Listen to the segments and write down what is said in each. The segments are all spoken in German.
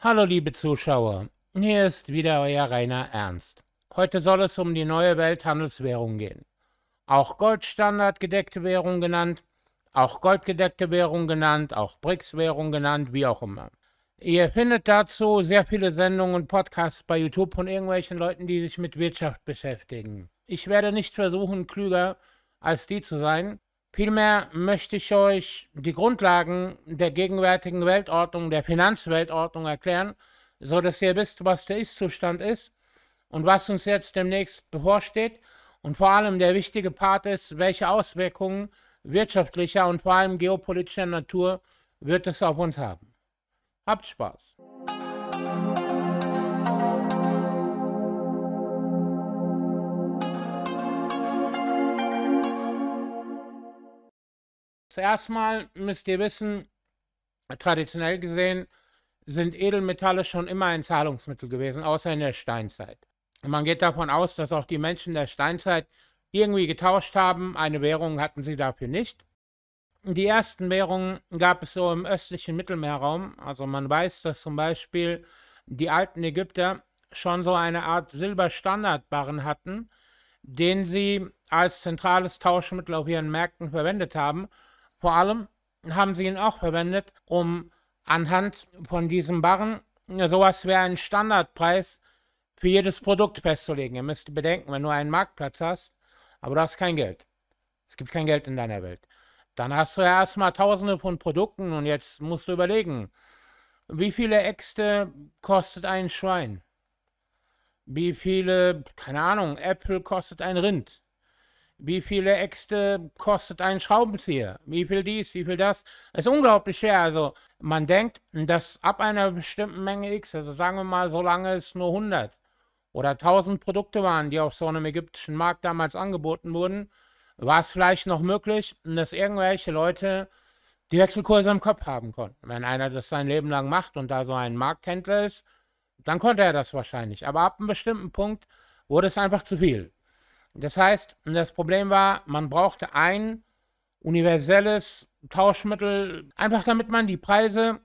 Hallo liebe Zuschauer, hier ist wieder euer Rainer Ernst. Heute soll es um die neue Welthandelswährung gehen. Auch Goldstandardgedeckte Währung genannt, auch Goldgedeckte Währung genannt, auch BRICS-Währung genannt, wie auch immer. Ihr findet dazu sehr viele Sendungen und Podcasts bei YouTube von irgendwelchen Leuten, die sich mit Wirtschaft beschäftigen. Ich werde nicht versuchen, klüger als die zu sein, Vielmehr möchte ich euch die Grundlagen der gegenwärtigen Weltordnung, der Finanzweltordnung erklären, so dass ihr wisst, was der Ist-Zustand ist und was uns jetzt demnächst bevorsteht. Und vor allem der wichtige Part ist, welche Auswirkungen wirtschaftlicher und vor allem geopolitischer Natur wird es auf uns haben. Habt Spaß! Zuerst mal müsst ihr wissen, traditionell gesehen sind Edelmetalle schon immer ein Zahlungsmittel gewesen, außer in der Steinzeit. man geht davon aus, dass auch die Menschen der Steinzeit irgendwie getauscht haben. Eine Währung hatten sie dafür nicht. Die ersten Währungen gab es so im östlichen Mittelmeerraum. Also man weiß, dass zum Beispiel die alten Ägypter schon so eine Art Silberstandardbarren hatten, den sie als zentrales Tauschmittel auf ihren Märkten verwendet haben vor allem haben sie ihn auch verwendet, um anhand von diesem Barren sowas wie einen Standardpreis für jedes Produkt festzulegen. Ihr müsst bedenken, wenn du einen Marktplatz hast, aber du hast kein Geld. Es gibt kein Geld in deiner Welt. Dann hast du ja erstmal tausende von Produkten und jetzt musst du überlegen, wie viele Äxte kostet ein Schwein? Wie viele, keine Ahnung, Äpfel kostet ein Rind? wie viele Äxte kostet ein Schraubenzieher, wie viel dies, wie viel das. Es ist unglaublich schwer. Also man denkt, dass ab einer bestimmten Menge X, also sagen wir mal, solange es nur 100 oder 1000 Produkte waren, die auf so einem ägyptischen Markt damals angeboten wurden, war es vielleicht noch möglich, dass irgendwelche Leute die Wechselkurse im Kopf haben konnten. Wenn einer das sein Leben lang macht und da so ein Markthändler ist, dann konnte er das wahrscheinlich. Aber ab einem bestimmten Punkt wurde es einfach zu viel. Das heißt, das Problem war, man brauchte ein universelles Tauschmittel, einfach damit man die Preise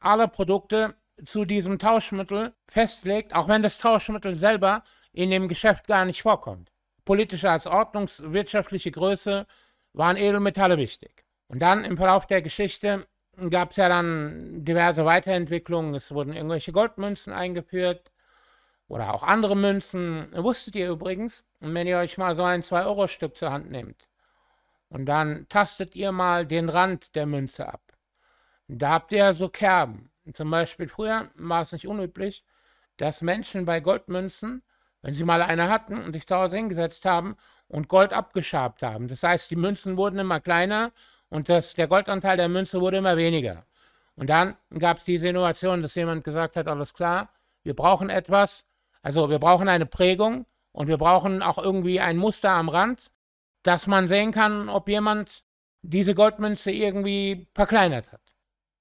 aller Produkte zu diesem Tauschmittel festlegt, auch wenn das Tauschmittel selber in dem Geschäft gar nicht vorkommt. Politische als ordnungswirtschaftliche Größe waren Edelmetalle wichtig. Und dann im Verlauf der Geschichte gab es ja dann diverse Weiterentwicklungen. Es wurden irgendwelche Goldmünzen eingeführt, oder auch andere Münzen. Wusstet ihr übrigens, wenn ihr euch mal so ein 2-Euro-Stück zur Hand nehmt und dann tastet ihr mal den Rand der Münze ab. Da habt ihr so Kerben. Zum Beispiel früher war es nicht unüblich, dass Menschen bei Goldmünzen, wenn sie mal eine hatten und sich zu Hause hingesetzt haben und Gold abgeschabt haben. Das heißt, die Münzen wurden immer kleiner und das, der Goldanteil der Münze wurde immer weniger. Und dann gab es diese Innovation, dass jemand gesagt hat, alles klar, wir brauchen etwas, also wir brauchen eine Prägung und wir brauchen auch irgendwie ein Muster am Rand, dass man sehen kann, ob jemand diese Goldmünze irgendwie verkleinert hat.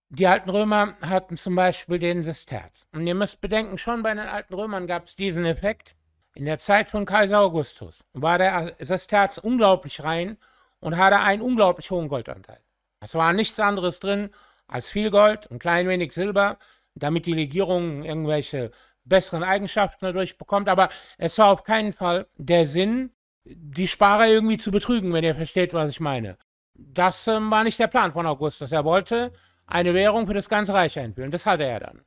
Die alten Römer hatten zum Beispiel den Sesterz. Und ihr müsst bedenken, schon bei den alten Römern gab es diesen Effekt. In der Zeit von Kaiser Augustus war der Sesterz unglaublich rein und hatte einen unglaublich hohen Goldanteil. Es war nichts anderes drin als viel Gold und klein wenig Silber, damit die Legierungen irgendwelche besseren Eigenschaften dadurch bekommt. Aber es war auf keinen Fall der Sinn, die Sparer irgendwie zu betrügen, wenn ihr versteht, was ich meine. Das ähm, war nicht der Plan von Augustus. Er wollte eine Währung für das ganze Reich einführen. Das hatte er dann.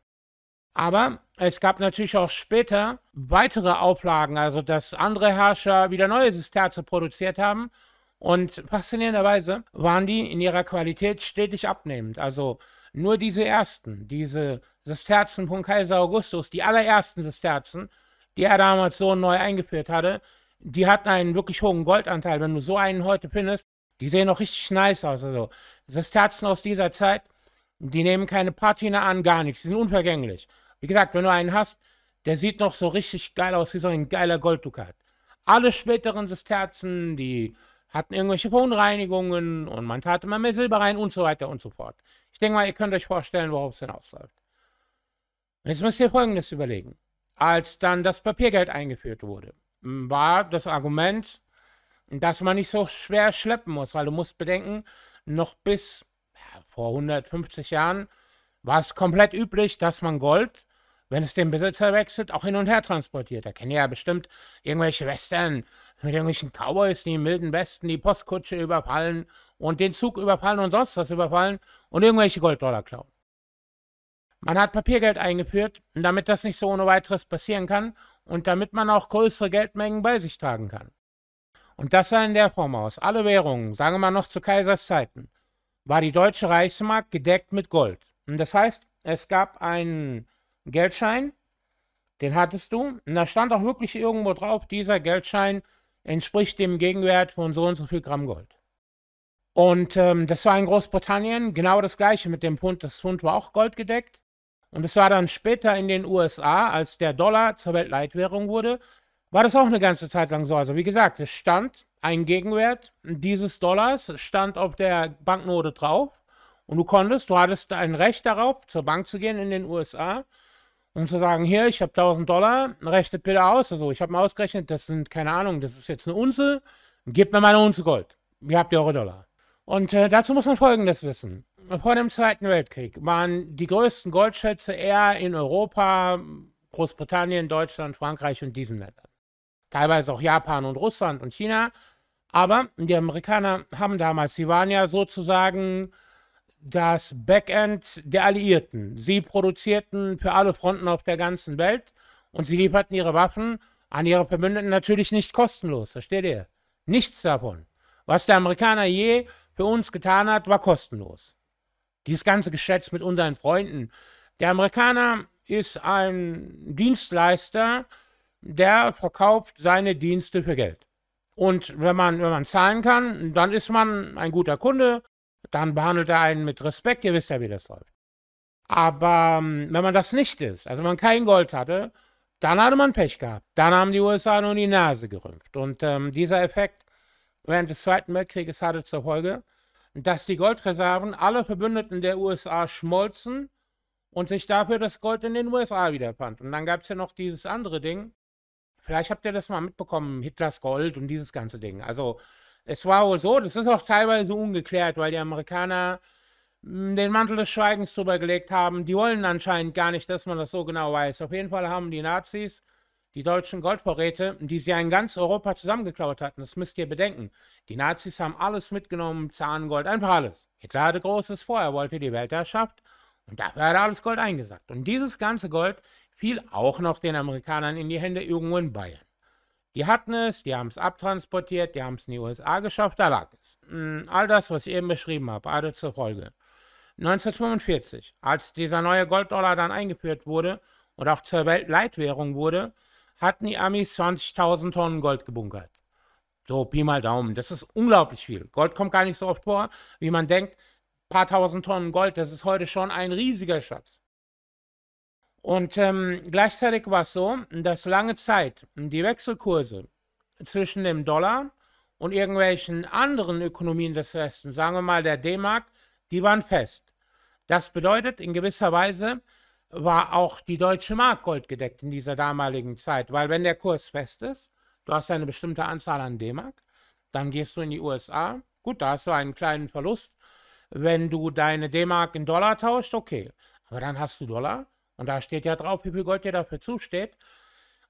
Aber es gab natürlich auch später weitere Auflagen, also dass andere Herrscher wieder neue Sesterze produziert haben. Und faszinierenderweise waren die in ihrer Qualität stetig abnehmend. Also nur diese ersten, diese Sisterzen von Kaiser Augustus, die allerersten Sesterzen, die er damals so neu eingeführt hatte, die hatten einen wirklich hohen Goldanteil. Wenn du so einen heute findest, die sehen auch richtig nice aus. Also Sesterzen aus dieser Zeit, die nehmen keine Patina an, gar nichts. Die sind unvergänglich. Wie gesagt, wenn du einen hast, der sieht noch so richtig geil aus wie so ein geiler Golddukat. Alle späteren Sesterzen, die hatten irgendwelche Verunreinigungen und man tat immer mehr Silber rein und so weiter und so fort. Ich denke mal, ihr könnt euch vorstellen, worauf es hinausläuft. jetzt müsst ihr Folgendes überlegen. Als dann das Papiergeld eingeführt wurde, war das Argument, dass man nicht so schwer schleppen muss, weil du musst bedenken, noch bis vor 150 Jahren war es komplett üblich, dass man Gold wenn es den Besitzer wechselt, auch hin und her transportiert. Da kennen ja bestimmt irgendwelche Western mit irgendwelchen Cowboys, die im Milden Westen die Postkutsche überfallen und den Zug überfallen und sonst was überfallen und irgendwelche Golddollar klauen. Man hat Papiergeld eingeführt, damit das nicht so ohne weiteres passieren kann und damit man auch größere Geldmengen bei sich tragen kann. Und das sah in der Form aus. Alle Währungen, sagen wir mal noch zu Kaisers Zeiten, war die deutsche Reichsmark gedeckt mit Gold. Und das heißt, es gab einen Geldschein, den hattest du. Und da stand auch wirklich irgendwo drauf, dieser Geldschein entspricht dem Gegenwert von so und so viel Gramm Gold. Und ähm, das war in Großbritannien genau das gleiche mit dem Pfund. Das Pfund war auch goldgedeckt. Und es war dann später in den USA, als der Dollar zur Weltleitwährung wurde, war das auch eine ganze Zeit lang so. Also wie gesagt, es stand ein Gegenwert dieses Dollars, stand auf der Banknote drauf. Und du konntest, du hattest ein Recht darauf, zur Bank zu gehen in den USA um zu sagen, hier, ich habe 1000 Dollar, rechnet bitte aus. Also ich habe mal ausgerechnet, das sind, keine Ahnung, das ist jetzt eine Unze, gebt mir mal eine Unze Gold. Ihr habt ja eure Dollar. Und äh, dazu muss man Folgendes wissen. Vor dem Zweiten Weltkrieg waren die größten Goldschätze eher in Europa, Großbritannien, Deutschland, Frankreich und diesen Ländern. Teilweise auch Japan und Russland und China. Aber die Amerikaner haben damals, sie waren ja sozusagen das Backend der Alliierten. Sie produzierten für alle Fronten auf der ganzen Welt und sie lieferten ihre Waffen an ihre Verbündeten natürlich nicht kostenlos, versteht ihr? Nichts davon. Was der Amerikaner je für uns getan hat, war kostenlos. Dieses ganze Geschätz mit unseren Freunden. Der Amerikaner ist ein Dienstleister, der verkauft seine Dienste für Geld. Und wenn man, wenn man zahlen kann, dann ist man ein guter Kunde dann behandelt er einen mit Respekt, ihr wisst ja, wie das läuft. Aber ähm, wenn man das nicht ist, also wenn man kein Gold hatte, dann hatte man Pech gehabt. Dann haben die USA nur die Nase gerümpft. Und ähm, dieser Effekt während des Zweiten Weltkrieges hatte zur Folge, dass die Goldreserven aller Verbündeten der USA schmolzen und sich dafür das Gold in den USA wiederfand. Und dann gab es ja noch dieses andere Ding. Vielleicht habt ihr das mal mitbekommen, Hitlers Gold und dieses ganze Ding. Also es war wohl so, das ist auch teilweise ungeklärt, weil die Amerikaner hm, den Mantel des Schweigens drüber gelegt haben. Die wollen anscheinend gar nicht, dass man das so genau weiß. Auf jeden Fall haben die Nazis die deutschen Goldvorräte, die sie in ganz Europa zusammengeklaut hatten. Das müsst ihr bedenken. Die Nazis haben alles mitgenommen, Zahngold, einfach alles. Hitler hatte großes Vor, er wollte die Weltherrschaft und dafür hat er alles Gold eingesackt. Und dieses ganze Gold fiel auch noch den Amerikanern in die Hände irgendwo in Bayern. Die hatten es, die haben es abtransportiert, die haben es in die USA geschafft, da lag es. Hm, all das, was ich eben beschrieben habe, hatte zur Folge. 1945, als dieser neue Golddollar dann eingeführt wurde und auch zur Weltleitwährung wurde, hatten die Amis 20.000 Tonnen Gold gebunkert. So, Pi mal Daumen, das ist unglaublich viel. Gold kommt gar nicht so oft vor, wie man denkt. Ein paar tausend Tonnen Gold, das ist heute schon ein riesiger Schatz. Und ähm, gleichzeitig war es so, dass lange Zeit die Wechselkurse zwischen dem Dollar und irgendwelchen anderen Ökonomien des Westens, sagen wir mal der D-Mark, die waren fest. Das bedeutet, in gewisser Weise war auch die deutsche Mark goldgedeckt in dieser damaligen Zeit, weil wenn der Kurs fest ist, du hast eine bestimmte Anzahl an D-Mark, dann gehst du in die USA, gut, da hast du einen kleinen Verlust. Wenn du deine D-Mark in Dollar tauscht, okay, aber dann hast du Dollar und da steht ja drauf, wie viel Gold dir dafür zusteht.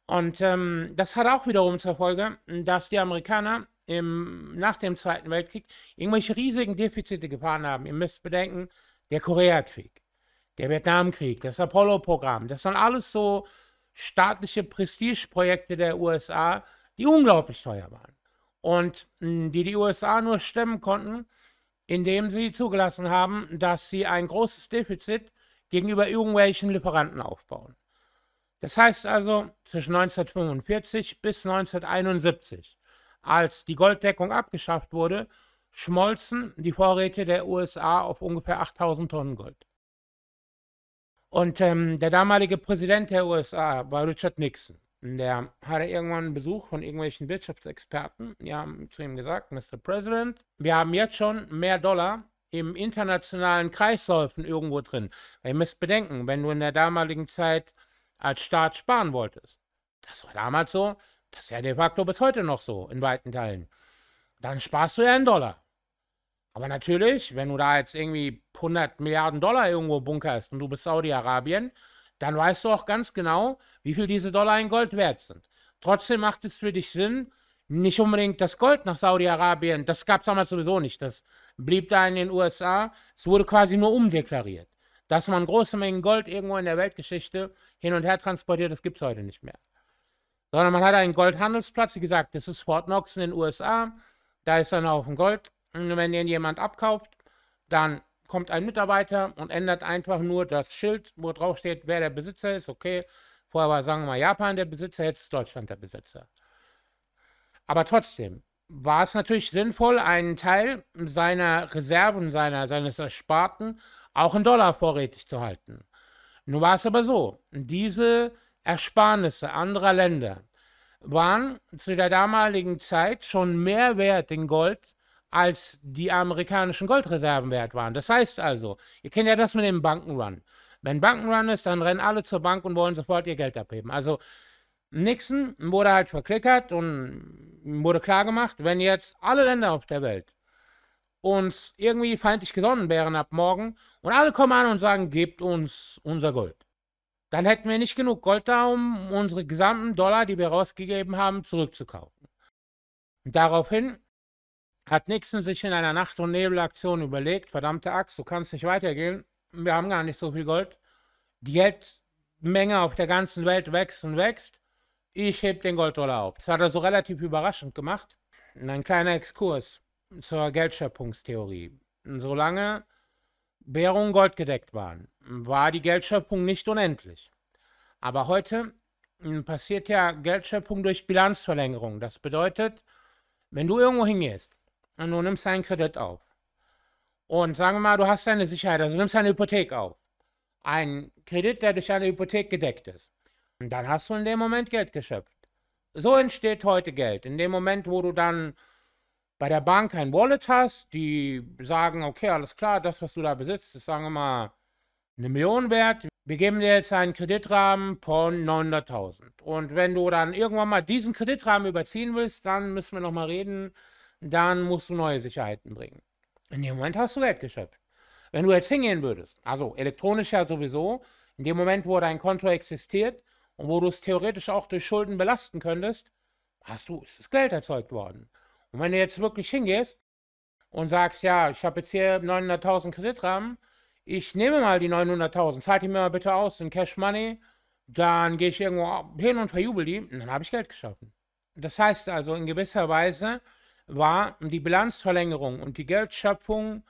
Und ähm, das hat auch wiederum zur Folge, dass die Amerikaner im, nach dem Zweiten Weltkrieg irgendwelche riesigen Defizite gefahren haben. Ihr müsst bedenken, der Koreakrieg, der Vietnamkrieg, das Apollo-Programm, das sind alles so staatliche Prestigeprojekte der USA, die unglaublich teuer waren. Und mh, hm, die die USA nur stemmen konnten, indem sie zugelassen haben, dass sie ein großes Defizit gegenüber irgendwelchen Lieferanten aufbauen. Das heißt also, zwischen 1945 bis 1971, als die Golddeckung abgeschafft wurde, schmolzen die Vorräte der USA auf ungefähr 8000 Tonnen Gold. Und ähm, der damalige Präsident der USA war Richard Nixon. Der hatte irgendwann einen Besuch von irgendwelchen Wirtschaftsexperten. Die haben zu ihm gesagt, Mr. President, wir haben jetzt schon mehr Dollar im internationalen Kreisläufen irgendwo drin. ihr müsst bedenken, wenn du in der damaligen Zeit als Staat sparen wolltest, das war damals so, das ist ja de facto bis heute noch so, in weiten Teilen, dann sparst du ja einen Dollar. Aber natürlich, wenn du da jetzt irgendwie 100 Milliarden Dollar irgendwo bunkerst und du bist Saudi-Arabien, dann weißt du auch ganz genau, wie viel diese Dollar in Gold wert sind. Trotzdem macht es für dich Sinn, nicht unbedingt das Gold nach Saudi-Arabien, das gab es damals sowieso nicht, das blieb da in den USA. Es wurde quasi nur umdeklariert. Dass man große Mengen Gold irgendwo in der Weltgeschichte hin und her transportiert, das gibt es heute nicht mehr. Sondern man hat einen Goldhandelsplatz, wie gesagt, das ist Fort Knox in den USA. Da ist dann auch ein Gold. Und wenn den jemand abkauft, dann kommt ein Mitarbeiter und ändert einfach nur das Schild, wo drauf steht, wer der Besitzer ist. Okay, vorher war, sagen wir mal, Japan der Besitzer, jetzt ist Deutschland der Besitzer. Aber trotzdem, war es natürlich sinnvoll, einen Teil seiner Reserven, seiner, seines Ersparten auch in Dollar vorrätig zu halten. Nun war es aber so, diese Ersparnisse anderer Länder waren zu der damaligen Zeit schon mehr wert in Gold, als die amerikanischen Goldreserven wert waren. Das heißt also, ihr kennt ja das mit dem Bankenrun. Wenn Bankenrun ist, dann rennen alle zur Bank und wollen sofort ihr Geld abheben. Also Nixon wurde halt verklickert und wurde klargemacht, wenn jetzt alle Länder auf der Welt uns irgendwie feindlich gesonnen wären ab morgen und alle kommen an und sagen, gebt uns unser Gold. Dann hätten wir nicht genug Gold da, um unsere gesamten Dollar, die wir rausgegeben haben, zurückzukaufen. Und daraufhin hat Nixon sich in einer Nacht- und Nebelaktion überlegt, verdammte Axt, du kannst nicht weitergehen, wir haben gar nicht so viel Gold. Die Geldmenge auf der ganzen Welt wächst und wächst. Ich heb den Golddollar auf. Das hat er so relativ überraschend gemacht. Und ein kleiner Exkurs zur Geldschöpfungstheorie. Solange Währungen goldgedeckt waren, war die Geldschöpfung nicht unendlich. Aber heute hm, passiert ja Geldschöpfung durch Bilanzverlängerung. Das bedeutet, wenn du irgendwo hingehst und du nimmst einen Kredit auf und sagen wir mal, du hast eine Sicherheit, also du nimmst eine Hypothek auf. Ein Kredit, der durch eine Hypothek gedeckt ist dann hast du in dem Moment Geld geschöpft. So entsteht heute Geld. In dem Moment, wo du dann bei der Bank ein Wallet hast, die sagen, okay, alles klar, das, was du da besitzt, ist, sagen wir mal, eine Million wert. Wir geben dir jetzt einen Kreditrahmen von 900.000. Und wenn du dann irgendwann mal diesen Kreditrahmen überziehen willst, dann müssen wir nochmal reden, dann musst du neue Sicherheiten bringen. In dem Moment hast du Geld geschöpft. Wenn du jetzt hingehen würdest, also elektronisch ja sowieso, in dem Moment, wo dein Konto existiert, und wo du es theoretisch auch durch Schulden belasten könntest, hast du, ist das Geld erzeugt worden. Und wenn du jetzt wirklich hingehst und sagst, ja, ich habe jetzt hier 900.000 Kreditrahmen, ich nehme mal die 900.000, zahlt die mir mal bitte aus in Cash Money, dann gehe ich irgendwo hin und verjubel die und dann habe ich Geld geschaffen. Das heißt also, in gewisser Weise war die Bilanzverlängerung und die Geldschöpfung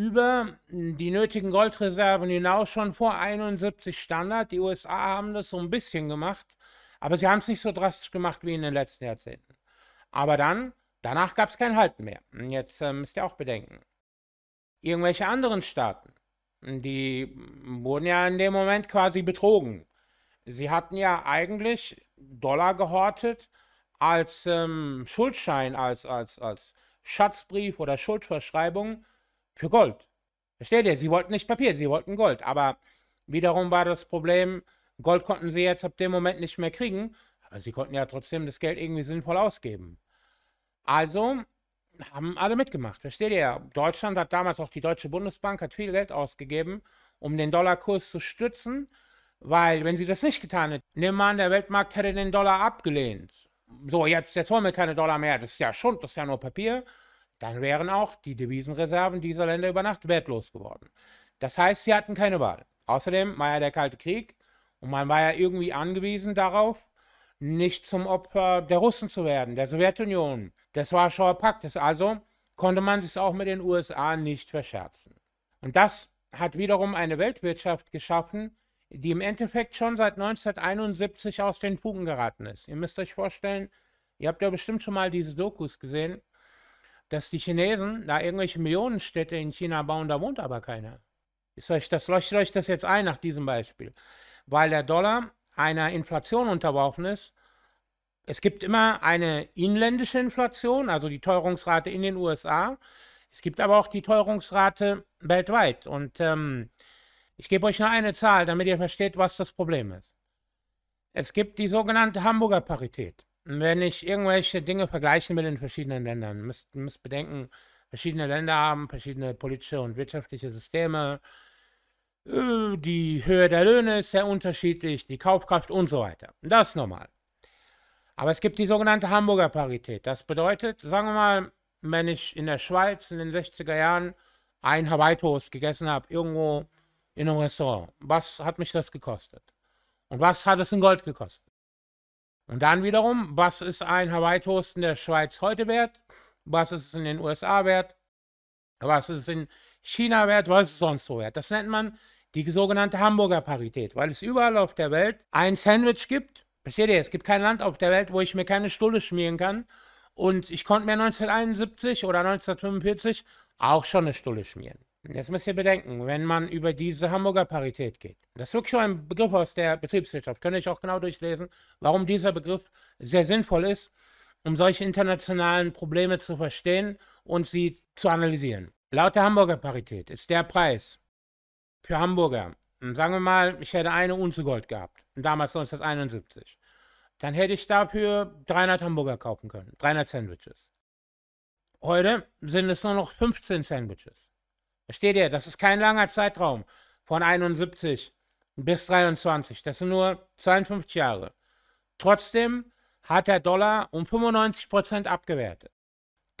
über die nötigen Goldreserven hinaus schon vor 71 Standard. Die USA haben das so ein bisschen gemacht, aber sie haben es nicht so drastisch gemacht wie in den letzten Jahrzehnten. Aber dann, danach gab es kein Halten mehr. Jetzt äh, müsst ihr auch bedenken. Irgendwelche anderen Staaten, die wurden ja in dem Moment quasi betrogen. Sie hatten ja eigentlich Dollar gehortet als ähm, Schuldschein, als, als, als Schatzbrief oder Schuldverschreibung für Gold. Versteht ihr? Sie wollten nicht Papier, sie wollten Gold. Aber wiederum war das Problem, Gold konnten sie jetzt ab dem Moment nicht mehr kriegen. Also sie konnten ja trotzdem das Geld irgendwie sinnvoll ausgeben. Also haben alle mitgemacht. Versteht ihr? Deutschland hat damals auch die Deutsche Bundesbank hat viel Geld ausgegeben, um den Dollarkurs zu stützen, weil wenn sie das nicht getan hätte, nehmen wir an, der Weltmarkt hätte den Dollar abgelehnt. So, jetzt, jetzt wollen wir keine Dollar mehr. Das ist ja Schund, das ist ja nur Papier. Dann wären auch die Devisenreserven dieser Länder über Nacht wertlos geworden. Das heißt, sie hatten keine Wahl. Außerdem war ja der Kalte Krieg und man war ja irgendwie angewiesen darauf, nicht zum Opfer der Russen zu werden, der Sowjetunion, des Warschauer Paktes. Also konnte man sich auch mit den USA nicht verscherzen. Und das hat wiederum eine Weltwirtschaft geschaffen, die im Endeffekt schon seit 1971 aus den Fugen geraten ist. Ihr müsst euch vorstellen, ihr habt ja bestimmt schon mal diese Dokus gesehen, dass die Chinesen da irgendwelche Millionenstädte in China bauen, da wohnt aber keiner. Ist euch, das leuchtet euch das jetzt ein nach diesem Beispiel. Weil der Dollar einer Inflation unterworfen ist. Es gibt immer eine inländische Inflation, also die Teuerungsrate in den USA. Es gibt aber auch die Teuerungsrate weltweit. Und ähm, ich gebe euch nur eine Zahl, damit ihr versteht, was das Problem ist. Es gibt die sogenannte Hamburger Parität wenn ich irgendwelche Dinge vergleiche mit den verschiedenen Ländern, müsst, müsst bedenken, verschiedene Länder haben verschiedene politische und wirtschaftliche Systeme. Äh, die Höhe der Löhne ist sehr unterschiedlich, die Kaufkraft und so weiter. Das ist normal. Aber es gibt die sogenannte Hamburger Parität. Das bedeutet, sagen wir mal, wenn ich in der Schweiz in den 60er Jahren ein Hawaii-Toast gegessen habe, irgendwo in einem Restaurant, was hat mich das gekostet? Und was hat es in Gold gekostet? Und dann wiederum, was ist ein Hawaii-Toast in der Schweiz heute wert? Was ist es in den USA wert? Was ist es in China wert? Was ist es sonst so wert? Das nennt man die sogenannte Hamburger Parität, weil es überall auf der Welt ein Sandwich gibt. Versteht ihr? Es gibt kein Land auf der Welt, wo ich mir keine Stulle schmieren kann. Und ich konnte mir 1971 oder 1945 auch schon eine Stulle schmieren. Jetzt müsst ihr bedenken, wenn man über diese Hamburger Parität geht, das ist wirklich schon ein Begriff aus der Betriebswirtschaft, könnte ich auch genau durchlesen, warum dieser Begriff sehr sinnvoll ist, um solche internationalen Probleme zu verstehen und sie zu analysieren. Laut der Hamburger Parität ist der Preis für Hamburger, sagen wir mal, ich hätte eine Unze Gold gehabt, damals 1971, dann hätte ich dafür 300 Hamburger kaufen können, 300 Sandwiches. Heute sind es nur noch 15 Sandwiches. Versteht ihr? Das ist kein langer Zeitraum von 71 bis 23. Das sind nur 52 Jahre. Trotzdem hat der Dollar um 95 abgewertet.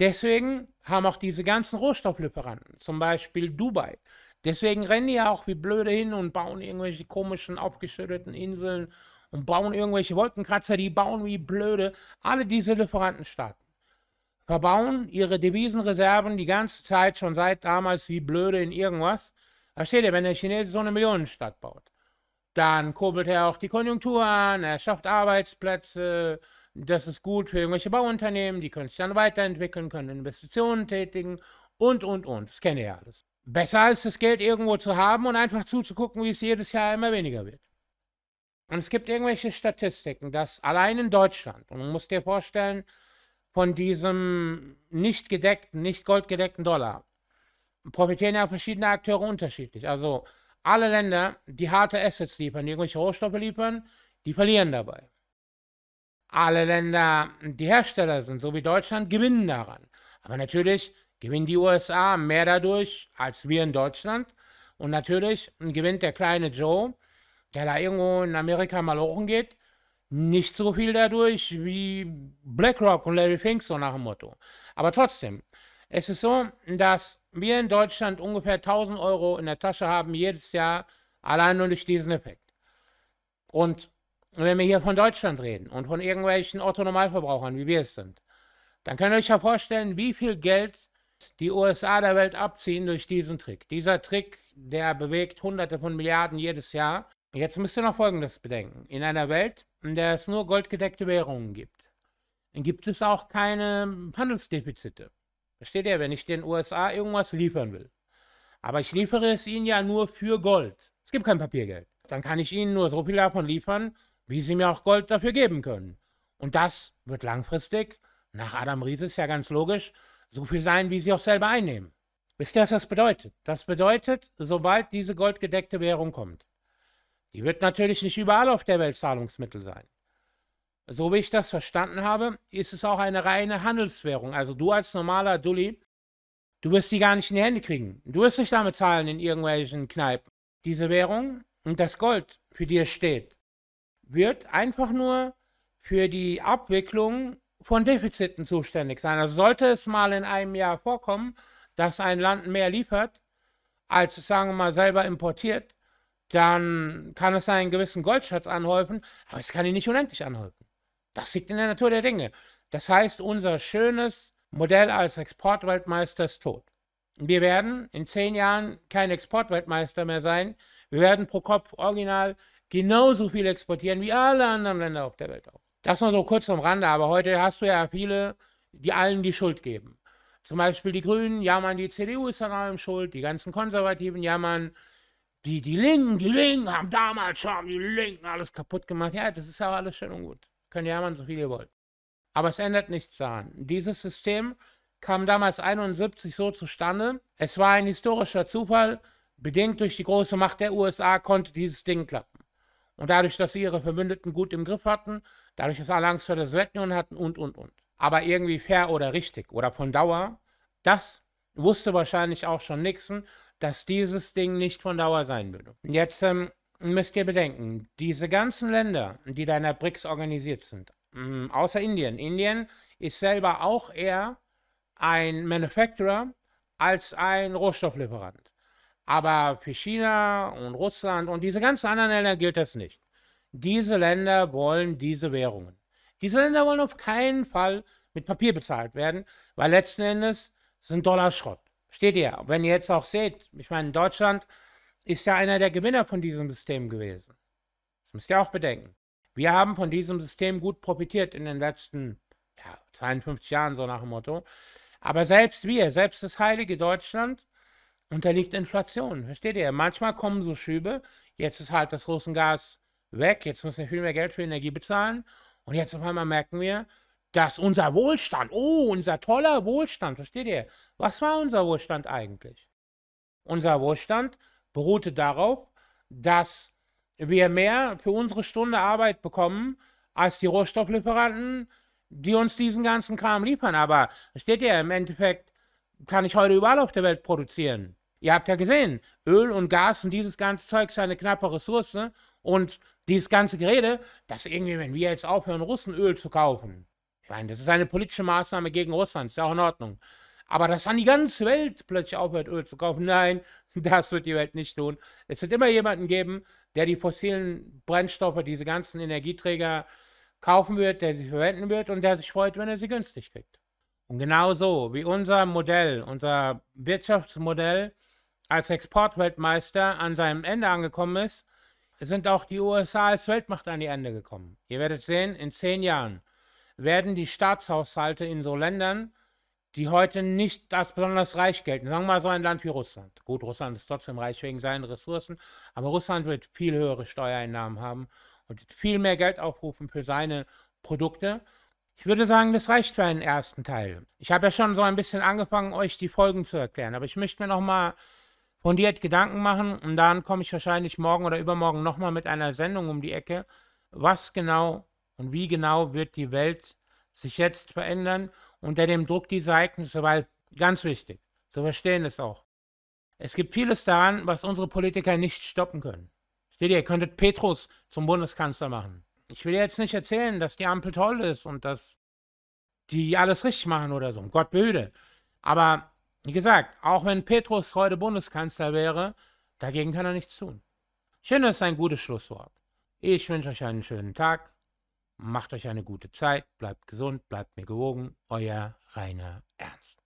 Deswegen haben auch diese ganzen Rohstofflieferanten, zum Beispiel Dubai, deswegen rennen die ja auch wie blöde hin und bauen irgendwelche komischen, aufgeschütteten Inseln und bauen irgendwelche Wolkenkratzer, die bauen wie blöde. Alle diese Lieferantenstaaten verbauen ihre Devisenreserven die ganze Zeit schon seit damals wie blöde in irgendwas. Versteht ihr, wenn der Chinese so eine Millionenstadt baut, dann kurbelt er auch die Konjunktur an, er schafft Arbeitsplätze, das ist gut für irgendwelche Bauunternehmen, die können sich dann weiterentwickeln, können Investitionen tätigen und, und, und. Das kenne ich alles. Besser als das Geld irgendwo zu haben und einfach zuzugucken, wie es jedes Jahr immer weniger wird. Und es gibt irgendwelche Statistiken, dass allein in Deutschland, und man muss dir vorstellen, von diesem nicht gedeckten, nicht goldgedeckten Dollar profitieren ja verschiedene Akteure unterschiedlich. Also alle Länder, die harte Assets liefern, die irgendwelche Rohstoffe liefern, die verlieren dabei. Alle Länder, die Hersteller sind, so wie Deutschland, gewinnen daran. Aber natürlich gewinnen die USA mehr dadurch als wir in Deutschland. Und natürlich gewinnt der kleine Joe, der da irgendwo in Amerika mal hoch geht, nicht so viel dadurch wie BlackRock und Larry Fink, so nach dem Motto. Aber trotzdem, es ist so, dass wir in Deutschland ungefähr 1000 Euro in der Tasche haben jedes Jahr, allein nur durch diesen Effekt. Und wenn wir hier von Deutschland reden und von irgendwelchen Otto-Normalverbrauchern, wie wir es sind, dann könnt ihr euch ja vorstellen, wie viel Geld die USA der Welt abziehen durch diesen Trick. Dieser Trick, der bewegt Hunderte von Milliarden jedes Jahr Jetzt müsst ihr noch Folgendes bedenken. In einer Welt, in der es nur goldgedeckte Währungen gibt, gibt es auch keine Handelsdefizite. Versteht ihr, wenn ich den USA irgendwas liefern will? Aber ich liefere es ihnen ja nur für Gold. Es gibt kein Papiergeld. Dann kann ich ihnen nur so viel davon liefern, wie sie mir auch Gold dafür geben können. Und das wird langfristig, nach Adam Rieses ja ganz logisch, so viel sein, wie sie auch selber einnehmen. Wisst ihr, was das bedeutet? Das bedeutet, sobald diese goldgedeckte Währung kommt, die wird natürlich nicht überall auf der Welt Zahlungsmittel sein. So wie ich das verstanden habe, ist es auch eine reine Handelswährung. Also du als normaler Dulli, du wirst die gar nicht in die Hände kriegen. Du wirst nicht damit zahlen in irgendwelchen Kneipen. Diese Währung und das Gold, für die es steht, wird einfach nur für die Abwicklung von Defiziten zuständig sein. Also sollte es mal in einem Jahr vorkommen, dass ein Land mehr liefert, als es, sagen wir mal, selber importiert, dann kann es einen gewissen Goldschatz anhäufen, aber es kann ihn nicht unendlich anhäufen. Das liegt in der Natur der Dinge. Das heißt, unser schönes Modell als Exportweltmeister ist tot. Wir werden in zehn Jahren kein Exportweltmeister mehr sein. Wir werden pro Kopf original genauso viel exportieren wie alle anderen Länder auf der Welt auch. Das nur so kurz am Rande, aber heute hast du ja viele, die allen die Schuld geben. Zum Beispiel die Grünen, jammern, die CDU ist an allem schuld, die ganzen Konservativen, jammern, man, die, die Linken, die Linken haben damals schon die Linken alles kaputt gemacht. Ja, das ist ja alles schön und gut. Können ihr jammern, so viel ihr wollt. Aber es ändert nichts daran. Dieses System kam damals 71 so zustande. Es war ein historischer Zufall. Bedingt durch die große Macht der USA konnte dieses Ding klappen. Und dadurch, dass sie ihre Verbündeten gut im Griff hatten, dadurch, dass alle Angst vor der Sowjetunion hatten und, und, und. Aber irgendwie fair oder richtig oder von Dauer, das wusste wahrscheinlich auch schon Nixon dass dieses Ding nicht von Dauer sein würde. Jetzt ähm, müsst ihr bedenken, diese ganzen Länder, die da in der BRICS organisiert sind, ähm, außer Indien. Indien ist selber auch eher ein Manufacturer als ein Rohstofflieferant. Aber für China und Russland und diese ganzen anderen Länder gilt das nicht. Diese Länder wollen diese Währungen. Diese Länder wollen auf keinen Fall mit Papier bezahlt werden, weil letzten Endes sind Dollar Schrott. Steht ihr? Wenn ihr jetzt auch seht, ich meine, Deutschland ist ja einer der Gewinner von diesem System gewesen. Das müsst ihr auch bedenken. Wir haben von diesem System gut profitiert in den letzten ja, 52 Jahren, so nach dem Motto. Aber selbst wir, selbst das heilige Deutschland, unterliegt Inflation. Versteht ihr? Manchmal kommen so Schübe, jetzt ist halt das Russengas weg, jetzt müssen wir viel mehr Geld für Energie bezahlen. Und jetzt auf einmal merken wir, dass unser Wohlstand, oh, unser toller Wohlstand, versteht ihr? Was war unser Wohlstand eigentlich? Unser Wohlstand beruhte darauf, dass wir mehr für unsere Stunde Arbeit bekommen als die Rohstofflieferanten, die uns diesen ganzen Kram liefern. Aber versteht ihr, im Endeffekt kann ich heute überall auf der Welt produzieren. Ihr habt ja gesehen, Öl und Gas und dieses ganze Zeug ist eine knappe Ressource. Und dieses ganze Gerede, dass irgendwie, wenn wir jetzt aufhören, Russen Öl zu kaufen, Nein, das ist eine politische Maßnahme gegen Russland, ist ja auch in Ordnung. Aber dass dann die ganze Welt plötzlich aufhört, Öl zu kaufen, nein, das wird die Welt nicht tun. Es wird immer jemanden geben, der die fossilen Brennstoffe, diese ganzen Energieträger kaufen wird, der sie verwenden wird und der sich freut, wenn er sie günstig kriegt. Und genauso wie unser Modell, unser Wirtschaftsmodell als Exportweltmeister an seinem Ende angekommen ist, sind auch die USA als Weltmacht an die Ende gekommen. Ihr werdet sehen, in zehn Jahren werden die Staatshaushalte in so Ländern, die heute nicht als besonders reich gelten, sagen wir mal so ein Land wie Russland. Gut, Russland ist trotzdem reich wegen seinen Ressourcen, aber Russland wird viel höhere Steuereinnahmen haben und viel mehr Geld aufrufen für seine Produkte. Ich würde sagen, das reicht für einen ersten Teil. Ich habe ja schon so ein bisschen angefangen, euch die Folgen zu erklären, aber ich möchte mir nochmal fundiert Gedanken machen und dann komme ich wahrscheinlich morgen oder übermorgen nochmal mit einer Sendung um die Ecke, was genau und wie genau wird die Welt sich jetzt verändern unter dem Druck dieser Ereignisse, weil ganz wichtig, so verstehen es auch. Es gibt vieles daran, was unsere Politiker nicht stoppen können. Steht ihr, ihr könntet Petrus zum Bundeskanzler machen. Ich will jetzt nicht erzählen, dass die Ampel toll ist und dass die alles richtig machen oder so. Gott behüte. Aber wie gesagt, auch wenn Petrus heute Bundeskanzler wäre, dagegen kann er nichts tun. Schön ist ein gutes Schlusswort. Ich wünsche euch einen schönen Tag. Macht euch eine gute Zeit, bleibt gesund, bleibt mir gewogen, euer Rainer Ernst.